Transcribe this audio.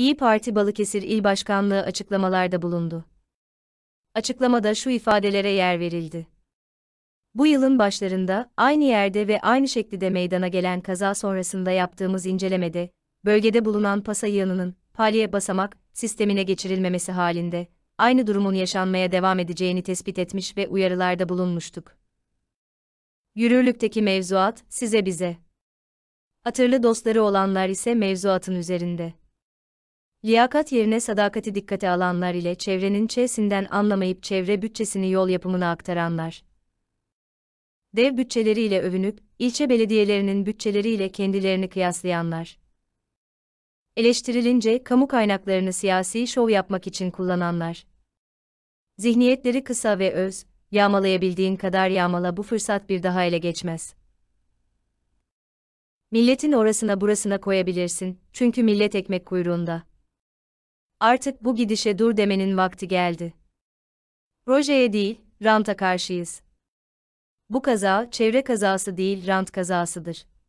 İyi Parti Balıkesir İl Başkanlığı açıklamalarda bulundu. Açıklamada şu ifadelere yer verildi. Bu yılın başlarında aynı yerde ve aynı şekilde meydana gelen kaza sonrasında yaptığımız incelemede, bölgede bulunan pasa yığınının palye basamak sistemine geçirilmemesi halinde aynı durumun yaşanmaya devam edeceğini tespit etmiş ve uyarılarda bulunmuştuk. Yürürlükteki mevzuat size bize. Hatırlı dostları olanlar ise mevzuatın üzerinde. Liyakat yerine sadakati dikkate alanlar ile çevrenin çesinden anlamayıp çevre bütçesini yol yapımına aktaranlar. Dev bütçeleriyle övünüp, ilçe belediyelerinin bütçeleriyle kendilerini kıyaslayanlar. Eleştirilince kamu kaynaklarını siyasi şov yapmak için kullananlar. Zihniyetleri kısa ve öz, yağmalayabildiğin kadar yağmala bu fırsat bir daha ele geçmez. Milletin orasına burasına koyabilirsin, çünkü millet ekmek kuyruğunda artık bu gidişe dur demenin vakti geldi. Projeye değil, ranta karşıyız. Bu kaza, çevre kazası değil, rant kazasıdır.